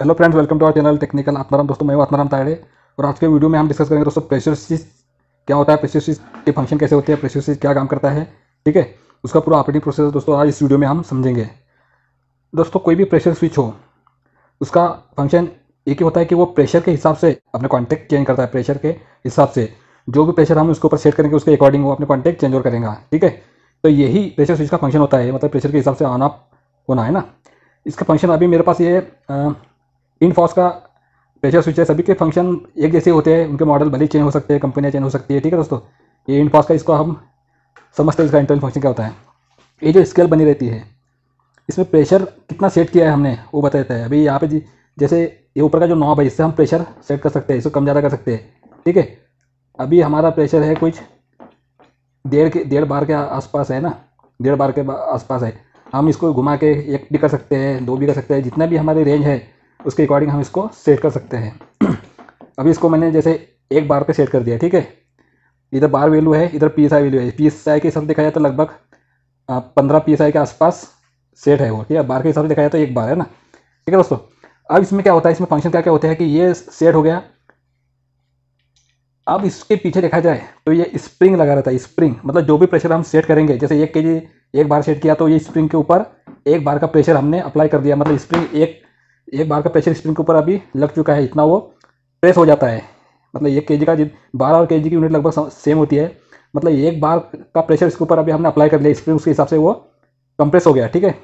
hello friends welcome to our channel technical Atmaram दोस्तों मैं आत्माराम ताड़े और आज के वीडियो में हम डिस्कस करेंगे दोस्तों प्रेशर सीज क्या होता है प्रेशर सीज के फंक्शन कैसे होते हैं प्रेशर सीज क्या काम करता है ठीक है उसका पूरा ऑपरेटिंग प्रोसेस दोस्तों आज इस वीडियो में हम समझेंगे दोस्तों कोई भी प्रेशर स्विच हो उसका फंक्शन एक ही होता है कि वो प्रेशर के हिसाब से अपने कॉन्टैक्ट चेंज करता है प्रेशर के हिसाब से जो भी प्रेशर हम उसके ऊपर सेट करेंगे उसके अकॉर्डिंग वो अपने कॉन्टैक्ट चेंज और करेंगे ठीक है तो यही प्रेशर स्विच का फंक्शन होता है मतलब प्रेशर के हिसाब से आना होना है ना इसका फंक्शन अभी मेरे पास ये इन फॉस का प्रेशर स्विच है सभी के फंक्शन एक जैसे होते हैं उनके मॉडल भले चेंज हो सकते हैं कंपनियाँ चेंज हो सकती है ठीक है दोस्तों ये इन फॉस का इसको हम समझते हैं इसका इंटरनल फंक्शन क्या होता है ये जो स्केल बनी रहती है इसमें प्रेशर कितना सेट किया है हमने वो देता है अभी यहाँ पे जैसे ये ऊपर का जो नॉब है इससे हम प्रेशर सेट कर सकते हैं इसको कम ज़्यादा कर सकते हैं ठीक है अभी हमारा प्रेशर है कुछ डेढ़ के डेढ़ बार के आसपास है ना डेढ़ बार के आसपास है हम इसको घुमा के एक भी कर सकते हैं दो भी कर सकते हैं जितना भी हमारी रेंज है उसके अकॉर्डिंग हम इसको सेट कर सकते हैं अभी इसको मैंने जैसे एक बार पे सेट कर दिया ठीक है इधर बार वैल्यू है इधर पी एस आई वैल्यू है पी एस आई के हिसाब से देखा जाए तो लगभग पंद्रह पी एस आई के आसपास सेट है वो ठीक है बार के हिसाब से देखा जाए तो एक बार है ना ठीक है दोस्तों अब इसमें क्या होता है इसमें फंक्शन क्या क्या होता है कि ये सेट हो गया अब इसके पीछे देखा जाए तो ये स्प्रिंग लगा रहता है स्प्रिंग मतलब जो भी प्रेशर हम सेट करेंगे जैसे एक के जी एक बार सेट किया तो ये स्प्रिंग के ऊपर एक बार का प्रेशर हमने अप्लाई कर दिया मतलब स्प्रिंग एक एक बार का प्रेशर स्प्रिंग के ऊपर अभी लग चुका है इतना वो प्रेस हो जाता है मतलब एक के का जित बारह और के की यूनिट लगभग सेम होती है मतलब एक बार का प्रेशर इसके ऊपर अभी हमने अप्लाई कर लिया स्प्रिंग उसके हिसाब से वो कंप्रेस हो गया ठीक है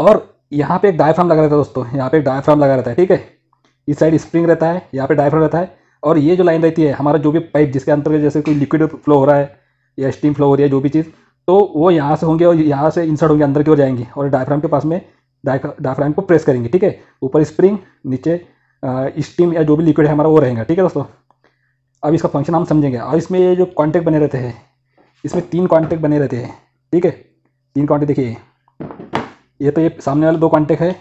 और यहाँ पे एक डायफ्राम लगा रहता है दोस्तों यहाँ पे एक डायफ्राम लगा रहता है ठीक है इस साइड स्प्रिंग रहता है यहाँ पे डायफ्राम रहता है और ये जो लाइन रहती है हमारा जो भी पाइप जिसके अंदर जैसे कोई लिक्विड फ्लो हो रहा है या स्टीम फ्लो हो रही है जो भी चीज़ तो वो यहाँ से होंगे और यहाँ से इंसर्ट होंगे अंदर की ओर जाएंगे और डायफ्राम के पास में डायफ्राम को प्रेस करेंगे ठीक है ऊपर स्प्रिंग नीचे स्टीम या जो भी लिक्विड है हमारा वो रहेगा ठीक है दोस्तों अब इसका फंक्शन हम समझेंगे और इसमें ये जो कॉन्टैक्ट बने रहते हैं इसमें तीन कॉन्टैक्ट बने रहते हैं ठीक है तीन कॉन्टेक्ट देखिए ये तो ये सामने वाले दो कॉन्टैक्ट है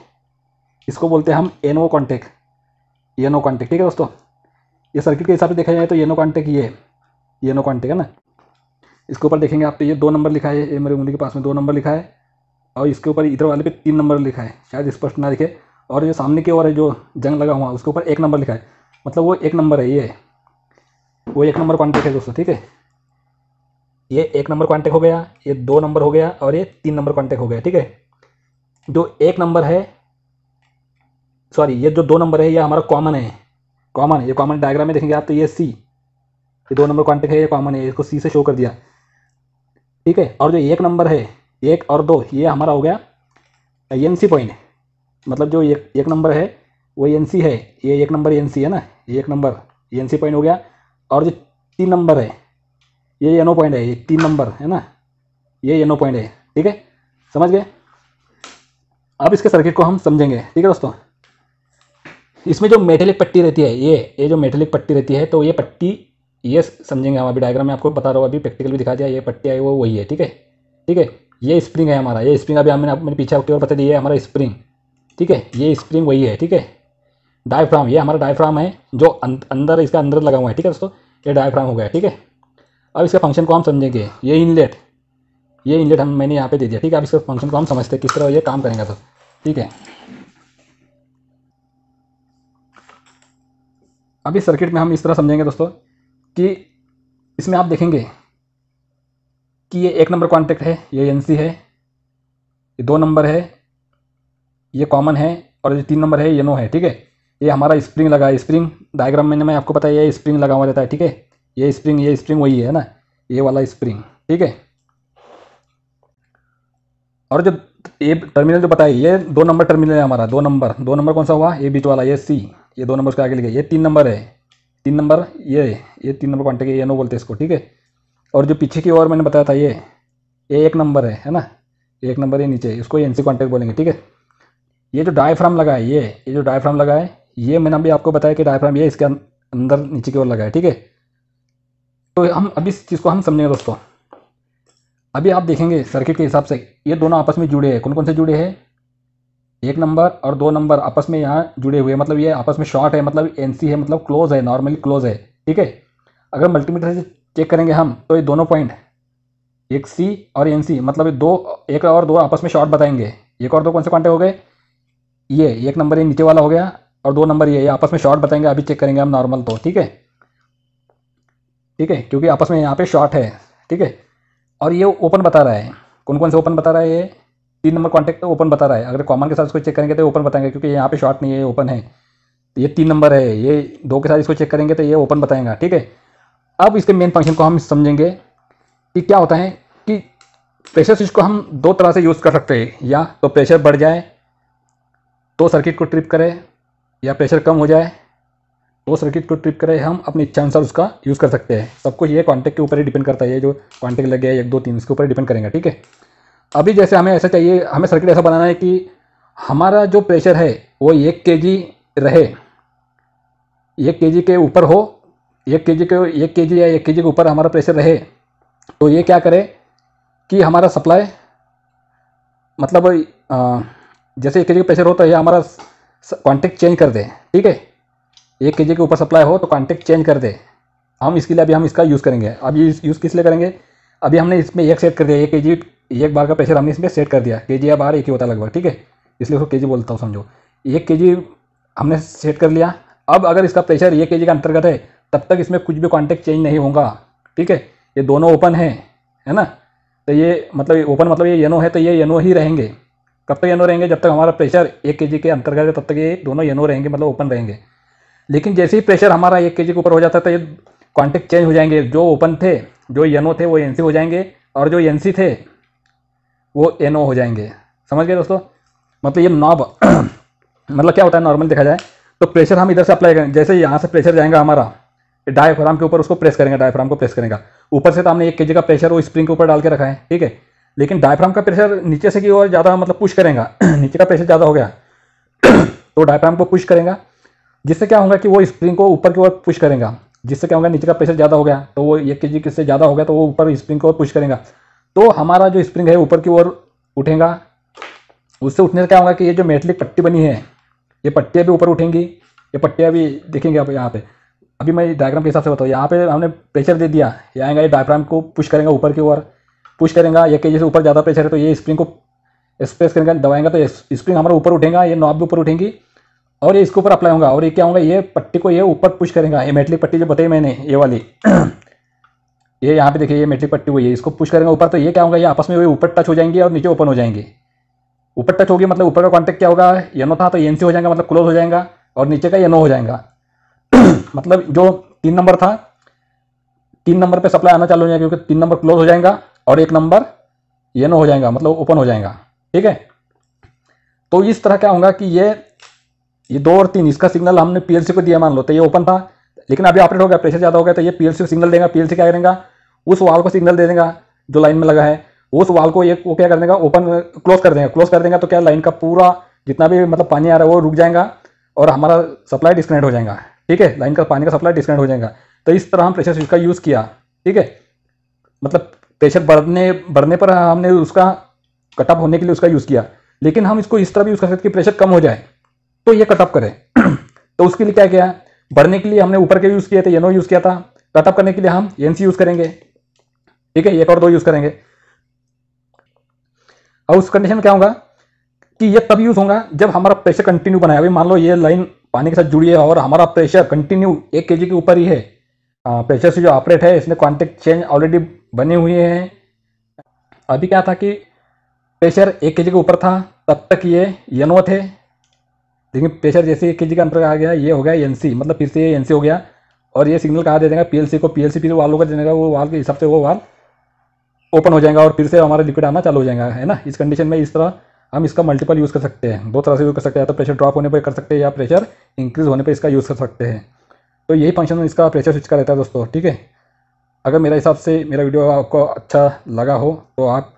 इसको बोलते हैं हम N O O contact N no contact ठीक है दोस्तों ये सर्किट के हिसाब से देखा जाए तो ये नो कॉन्टैक्ट ये ये नो कॉन्टैक्ट है ना इसके ऊपर देखेंगे आप तो ये दो नंबर लिखा है ये मेरे उंगली के पास में दो नंबर लिखा है और इसके ऊपर इधर वाले पे तीन नंबर लिखा है शायद स्पष्ट ना दिखे और जो सामने की ओर है जो जंग लगा हुआ है उसके ऊपर एक नंबर लिखा है मतलब वो एक नंबर है ये वो एक नंबर कॉन्टैक्ट है दोस्तों ठीक है ये एक नंबर कॉन्टेक्ट हो गया ये दो नंबर हो गया और ये तीन नंबर कॉन्टैक्ट हो गया ठीक है जो एक नंबर है सॉरी ये जो दो नंबर है ये हमारा कॉमन है कॉमन ये कॉमन डायग्राम में देखेंगे आप तो ये सी ये दो नंबर कॉन्टेक्ट है ये कॉमन है इसको सी से शो कर दिया ठीक है और जो एक नंबर है एक और दो ये हमारा हो गया एन सी पॉइंट मतलब जो एक एक नंबर है वो एन सी है ये एक नंबर एन सी है ना ये एक नंबर एन सी पॉइंट हो गया और जो तीन नंबर है ये एनो पॉइंट है ये तीन नंबर है ना ये एनो पॉइंट है ठीक है समझ गए अब इसके सर्किट को हम समझेंगे ठीक है दोस्तों इसमें जो मेटेलिक पट्टी रहती है ये ये जो मेटेलिक पट्टी रहती है तो ये पट्टी ये समझेंगे हम अभी डायग्राम में आपको बता रहा हूँ अभी प्रैक्टिकल भी दिखा दिया ये पट्टी आई वो वही है ठीक है ठीक है ये स्प्रिंग है हमारा ये स्प्रिंग अभी हमने मैंने पीछे आपके ओर बता दी है हमारा स्प्रिंग ठीक है ये स्प्रिंग वही है ठीक है डायफ्राम ये हमारा डायफ्राम है जो अंदर इसका अंदर लगा हुआ है ठीक है दोस्तों ये डायफ्राम हो गया ठीक है अब इसका फंक्शन को हम समझेंगे ये इनलेट ये इनलेट हम मैंने यहाँ पे दे दिया ठीक है अब इसका फंक्शन को हम समझते हैं किस तरह ये काम करेंगे तो ठीक है अभी सर्किट में हम इस तरह समझेंगे दोस्तों कि इसमें आप देखेंगे कि ये एक नंबर कॉन्टेक्ट है ये एन है ये दो नंबर है ये कॉमन है और ये तीन नंबर है ये नो है ठीक है ये हमारा स्प्रिंग लगा है स्प्रिंग डायग्राम में मैं आपको पता है ये स्प्रिंग लगा हुआ रहता है ठीक है ये स्प्रिंग ये स्प्रिंग वही है ना ये वाला स्प्रिंग ठीक है और जो ये टर्मिनल जो बताया ये दो नंबर टर्मिनल है हमारा दो नंबर दो नंबर कौन सा हुआ ये बीच वाला ये सी ये दो नंबर उसके आगे लिखे ये तीन नंबर है तीन नंबर ये ये तीन नंबर कॉन्टेक्ट ये नो बोलते हैं इसको ठीक है और जो पीछे की ओर मैंने बताया था ये ये एक नंबर है है ना एक नंबर ये नीचे इसको एन सी कॉन्टेक्ट बोलेंगे ठीक है ये जो डायफ्राम लगा है ये ये जो डायफ्राम लगा है ये मैंने अभी आपको बताया कि डायफ्राम ये इसके अं-, अंदर नीचे की ओर लगा है ठीक है तो हम अभी इस चीज़ को हम समझेंगे दोस्तों अभी आप देखेंगे सर्किट के हिसाब से ये दोनों आपस में जुड़े हैं कौन कौन से जुड़े हैं एक नंबर और दो नंबर आपस में यहाँ जुड़े हुए हैं मतलब ये आपस में शॉर्ट है मतलब एनसी है मतलब क्लोज है नॉर्मली क्लोज है ठीक है अगर मल्टीमीटर से चेक करेंगे हम तो ये दोनों पॉइंट एक सी और एन सी मतलब दो एक और दो आपस में शॉर्ट बताएंगे एक और दो कौन से कांटेक्ट हो गए ये एक नंबर ये नीचे वाला हो गया और दो नंबर ये, ये आपस में शॉर्ट बताएंगे अभी चेक करेंगे हम नॉर्मल तो ठीक है ठीक है क्योंकि आपस में यहाँ पे शॉर्ट है ठीक है और ये ओपन बता रहा है कौन कौन से ओपन बता रहा है ये तीन नंबर कॉन्टेक्ट तो ओपन बता रहा है अगर कॉमन के साथ इसको चेक करेंगे तो ओपन बताएंगे क्योंकि यहाँ पे शॉर्ट नहीं है ये ओपन है तो ये तीन नंबर है ये दो के साथ इसको चेक करेंगे तो ये ओपन बताएंगा ठीक है अब इसके मेन फंक्शन को हम समझेंगे कि क्या होता है कि प्रेशर स्विच को हम दो तरह से यूज़ कर सकते हैं या तो प्रेशर बढ़ जाए तो सर्किट को ट्रिप करे या प्रेशर कम हो जाए तो सर्किट को ट्रिप करे हम अपनी इच्छा अनुसार उसका यूज़ कर सकते हैं सब कुछ ये कॉन्टेक्ट के ऊपर ही डिपेंड करता है जो लग लगे एक दो तीन उसके ऊपर डिपेंड करेंगे ठीक है अभी जैसे हमें ऐसा चाहिए हमें सर्किट ऐसा बनाना है कि हमारा जो प्रेशर है वो एक के रहे एक के के ऊपर हो एक के जी के एक के जी या एक के जी के ऊपर हमारा प्रेशर रहे तो ये क्या करे कि हमारा सप्लाई मतलब जैसे एक के जी का प्रेशर हो तो ये हमारा कॉन्टेक्ट चेंज कर दे ठीक है एक के जी के ऊपर सप्लाई हो तो कॉन्टेक्ट चेंज कर दे हम इसके लिए अभी हम इसका यूज़ करेंगे अब यूज़ किस लिए करेंगे अभी हमने इसमें एक सेट कर दिया एक के जी एक बार का प्रेशर हमने इसमें सेट कर दिया के जी या बाहर एक ही होता लगभग ठीक है इसलिए उसको के जी बोलता हूँ समझो एक के जी हमने सेट कर लिया अब अगर इसका प्रेशर एक के जी का अंतर्गत है तब तक इसमें कुछ भी कॉन्टेक्ट चेंज नहीं होगा ठीक है ये दोनों ओपन है है ना तो ये मतलब ओपन मतलब ये येनो है तो ये येनो ही रहेंगे कब तक येनो रहेंगे जब तक हमारा प्रेशर एक के के अंतर्गत है तब तक ये दोनों येनो रहेंगे मतलब ओपन रहेंगे लेकिन जैसे ही प्रेशर हमारा एक के के ऊपर हो जाता है तो ये कॉन्टेक्ट चेंज हो जाएंगे जो ओपन थे जो येनो थे वो एन हो जाएंगे और जो एन थे वो एनो हो जाएंगे समझ गए दोस्तों मतलब ये नॉब मतलब क्या होता है नॉर्मल देखा जाए तो प्रेशर हम इधर से अप्लाई करें जैसे यहाँ से प्रेशर जाएगा हमारा डायफ्राम के ऊपर उसको प्रेस करेंगे डायफ्राम को प्रेस करेंगे ऊपर से तो हमने एक के जी का प्रेशर वो स्प्रिंग के ऊपर डाल के रखा है ठीक है लेकिन डायफ्राम का प्रेशर नीचे से की ओर ज़्यादा मतलब पुश करेगा नीचे का प्रेशर ज़्यादा हो गया तो डायफ्राम को पुश करेगा जिससे क्या होगा कि वो स्प्रिंग को ऊपर की ओर पुश करेगा जिससे क्या होगा नीचे का प्रेशर ज़्यादा हो गया तो वो एक के जी ज़्यादा हो गया तो वो ऊपर स्प्रिंग को पुश करेगा तो हमारा जो स्प्रिंग है ऊपर की ओर उठेगा उससे उठने से क्या होगा कि ये जो मेटलिक पट्टी बनी है ये पट्टियाँ भी ऊपर उठेंगी ये पट्टियाँ भी देखेंगे आप यहाँ पर अभी मैं डायग्राम के हिसाब से बताऊँ यहाँ पे हमने प्रेशर दे दिया ये आएगा ये डायग्राम को पुश करेंगे ऊपर की ओर पुश करेंगे या कि जैसे ऊपर ज़्यादा प्रेशर है तो ये स्प्रिंग को स्प्रेस करेंगे दबाएंगे तो स्प्रिंग हमारा ऊपर उठेगा ये नॉब भी ऊपर उठेंगी और ये इसके ऊपर अप्लाई होगा और ये क्या होगा ये पट्टी को ये ऊपर पुश करेगा ये मेटली पट्टी जो बताई मैंने ये वाली ये यहाँ पे देखिए ये मेटली पट्टी हुई है इसको पुश करेंगे ऊपर तो ये क्या होगा ये आपस में वही ऊपर टच हो जाएंगे और नीचे ओपन हो जाएंगे ऊपर टच होगी मतलब ऊपर का कॉन्टैक्ट क्या होगा ये नो था तो एन हो जाएगा मतलब क्लोज हो जाएगा और नीचे का ये नो हो जाएगा मतलब जो तीन नंबर था तीन नंबर पे सप्लाई आना चालू हो जाएगा क्योंकि तीन नंबर क्लोज हो जाएगा और एक नंबर ये नो हो जाएगा मतलब ओपन हो जाएगा ठीक है तो इस तरह क्या होगा कि ये ये दो और तीन इसका सिग्नल हमने पीएलसी को दिया मान लो तो ये ओपन था लेकिन अभी ऑपरेट हो गया प्रेशर ज़्यादा हो गया तो ये पीएलसी को सिग्नल देगा पीएलसी क्या करेगा उस वाल को सिग्नल दे देगा जो लाइन में लगा है उस वाल को एक वो क्या कर देगा ओपन क्लोज कर देगा क्लोज कर देगा तो क्या लाइन का पूरा जितना भी मतलब पानी आ रहा है वो रुक जाएगा और हमारा सप्लाई डिस्कनेक्ट हो जाएगा ठीक है लाइन का पानी का सप्लाई डिस्कनेक्ट हो जाएगा तो इस तरह हम प्रेशर स्विच का यूज़ किया ठीक है मतलब प्रेशर बढ़ने बढ़ने पर हमने उसका कटअप होने के लिए उसका यूज़ किया लेकिन हम इसको इस तरह भी यूज़ कर सकते कि प्रेशर कम हो जाए तो ये कटअप करें तो उसके लिए क्या किया बढ़ने के लिए हमने ऊपर के यूज़ किए थे येनो यूज़ किया था कटअप करने के लिए हम एन यूज़ करेंगे ठीक है एक और दो यूज़ करेंगे और उस कंडीशन में क्या होगा कि ये तब यूज़ होगा जब हमारा प्रेशर कंटिन्यू बनाया अभी मान लो ये लाइन पानी के साथ जुड़ी है और हमारा प्रेशर कंटिन्यू एक के के ऊपर ही है प्रेशर से जो ऑपरेट है इसमें कॉन्टेक्ट चेंज ऑलरेडी बने हुए हैं अभी क्या था कि प्रेशर एक के के ऊपर था तब तक ये एन ओ थे लेकिन प्रेशर जैसे एक के के अंतर आ गया ये हो गया एन सी मतलब फिर से ये एन सी हो गया और ये सिग्नल कहा दे देगा पी एल सी को पी एल सी फिर वाल होगा देगा वो वाल के हिसाब से वो वाल ओपन हो जाएगा और फिर से हमारा लिक्विड आना चालू हो जाएगा है ना इस कंडीशन में इस तरह हम इसका मल्टीपल यूज़ कर सकते हैं दो तरह से यूज़ कर सकते हैं या तो प्रेशर ड्रॉप होने पर कर सकते हैं या प्रेशर इंक्रीज़ होने पर इसका यूज़ कर सकते हैं तो यही फंक्शन में इसका प्रेशर स्विच का रहता है दोस्तों ठीक है अगर मेरे हिसाब से मेरा वीडियो आपको अच्छा लगा हो तो आप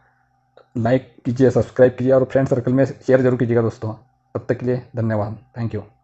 लाइक कीजिए सब्सक्राइब कीजिए और फ्रेंड सर्कल में शेयर जरूर कीजिएगा दोस्तों तब तक के लिए धन्यवाद थैंक यू